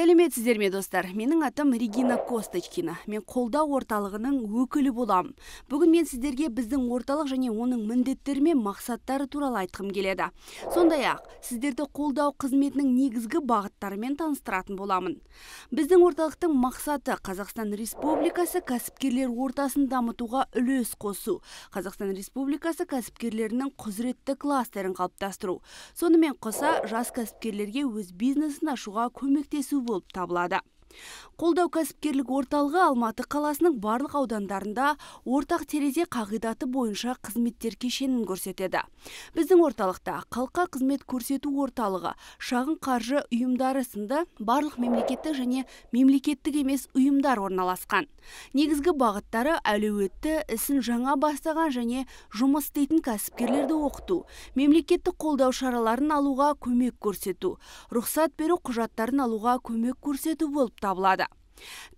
сәлеметсіздер ме достар менің атым регина косточкина мен қолдау орталығының өкілі болам. бүгін мен сіздерге біздің орталық және оның міндеттері мен мақсаттары туралы айтқым келеді сондай ақ сіздерді қолдау қызметінің негізгі бағыттарымен таныстыратын боламын біздің орталықтың мақсаты қазақстан республикасы кәсіпкерлер ортасын дамытуға үлес қосу қазақстан республикасы кәсіпкерлерінің құзыретті кластерін қалыптастыру сонымен қоса жас кәсіпкерлерге өз бизнесін ашуға көмектесу olub tapılacaq. қолдау кәсіпкерлік орталығы алматы қаласының барлық аудандарында ортақ терезе қағидаты бойынша қызметтер кешенін көрсетеді біздің орталықта халыққа қызмет көрсету орталығы шағын қаржы ұйымдары сынды барлық мемлекеттік және мемлекеттік емес ұйымдар орналасқан негізгі бағыттары әлеуетті ісін жаңа бастаған және жұмыс істейтін кәсіпкерлерді оқыту мемлекеттік қолдау шараларын алуға көмек көрсету рұқсат беру құжаттарын алуға көмек көрсету болып табылады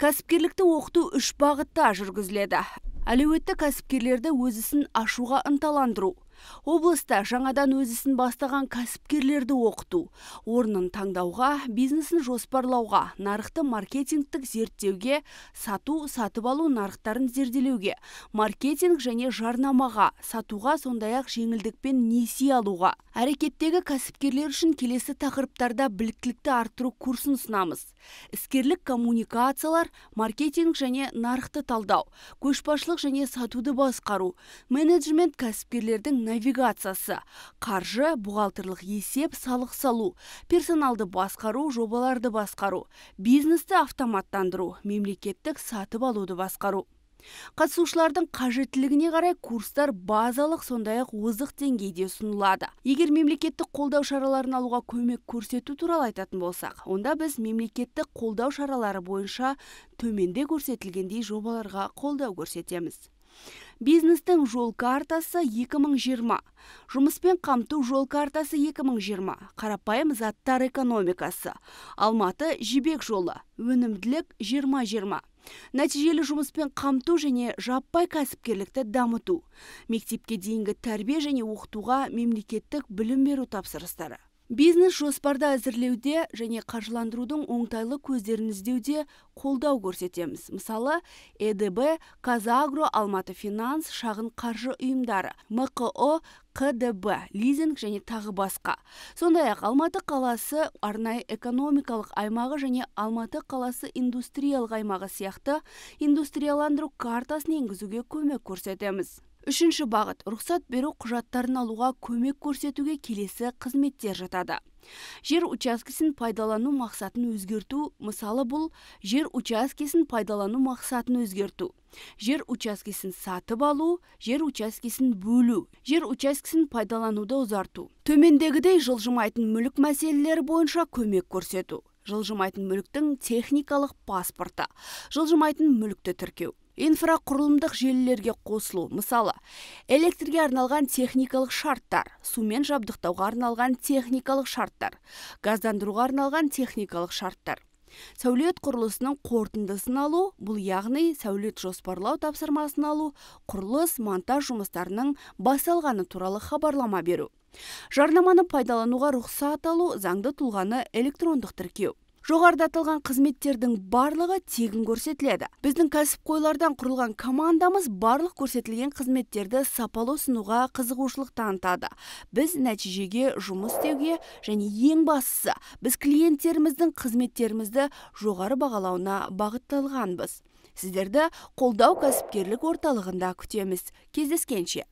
кәсіпкерлікті оқыту үш бағытта жүргізіледі әлеуетті кәсіпкерлерді өз ашуға ынталандыру облыста жаңадан өз бастаған кәсіпкерлерді оқыту орнын таңдауға бизнесін жоспарлауға нарықты маркетингтік зерттеуге сату сатып алу нарықтарын зерделеуге маркетинг және жарнамаға сатуға сондай ақ жеңілдікпен несие алуға әрекеттегі кәсіпкерлер үшін келесі тақырыптарда біліктілікті арттыру курсын ұсынамыз іскерлік коммуникациялар маркетинг және нарықты талдау көшбасшылық және сатуды басқару менеджмент кәсіпкерлердің навигациясы қаржы бухгалтерлік есеп салық салу персоналды басқару жобаларды басқару бизнесті автоматтандыру мемлекеттік сатып алуды басқару қатысушылардың қажеттілігіне қарай курстар базалық сондай ақ озық деңгейде ұсынылады егер мемлекеттік қолдау шараларын алуға көмек көрсету туралы айтатын болсақ онда біз мемлекеттік қолдау шаралары бойынша төменде көрсетілгендей жобаларға қолдау көрсетеміз бизнестің жол картасы 2020 жұмыспен қамту жол картасы 2020 қарапайым заттар экономикасы алматы жібек жолы өнімділік 2020 нәтижелі жұмыспен қамту және жаппай кәсіпкерлікті дамыту мектепке дейінгі тәрбе және оқытуға мемлекеттік білім беру тапсырыстары бизнес жоспарда әзірлеуде және қаржыландырудың оңтайлы көздерін іздеуде қолдау көрсетеміз мысалы эдб қазагро алматы финанс шағын қаржы ұйымдары МКО, КДБ, лизинг және тағы басқа сондай ақ алматы қаласы арнай экономикалық аймағы және алматы қаласы индустриялық аймағы сияқты индустрияландыру картасын енгізуге көмек көрсетеміз үшінші бағыт рұқсат беру құжаттарын алуға көмек көрсетуге келесі қызметтер жатады жер учаскесін пайдалану мақсатын өзгерту мысалы бұл жер учаскесін пайдалану мақсатын өзгерту жер учаскесін сатып алу жер учаскесін бөлу жер учаскесін пайдалануды ұзарту төмендегідей жылжымайтын мүлік мәселелері бойынша көмек көрсету жылжымайтын мүліктің техникалық паспорты жылжымайтын мүлікті тіркеу инфрақұрылымдық желілерге қосылу мысалы электрге арналған техникалық шарттар сумен жабдықтауға арналған техникалық шарттар газдандыруға арналған техникалық шарттар сәулет құрылысының қорытындысын алу бұл яғни сәулет жоспарлау тапсырмасын алу құрылыс монтаж жұмыстарының басталғаны туралы хабарлама беру жарнаманы пайдалануға рұқсат алу заңды тұлғаны электрондық тіркеу жоғарыда аталған қызметтердің барлығы тегін көрсетіледі біздің кәсіпқойлардан құрылған командамыз барлық көрсетілген қызметтерді сапалы ұсынуға қызығушылық танытады біз нәтижеге жұмыс істеуге және ең бастысы біз клиенттеріміздің қызметтерімізді жоғары бағалауына бағытталғанбыз сіздерді қолдау кәсіпкерлік орталығында күтеміз кездескенше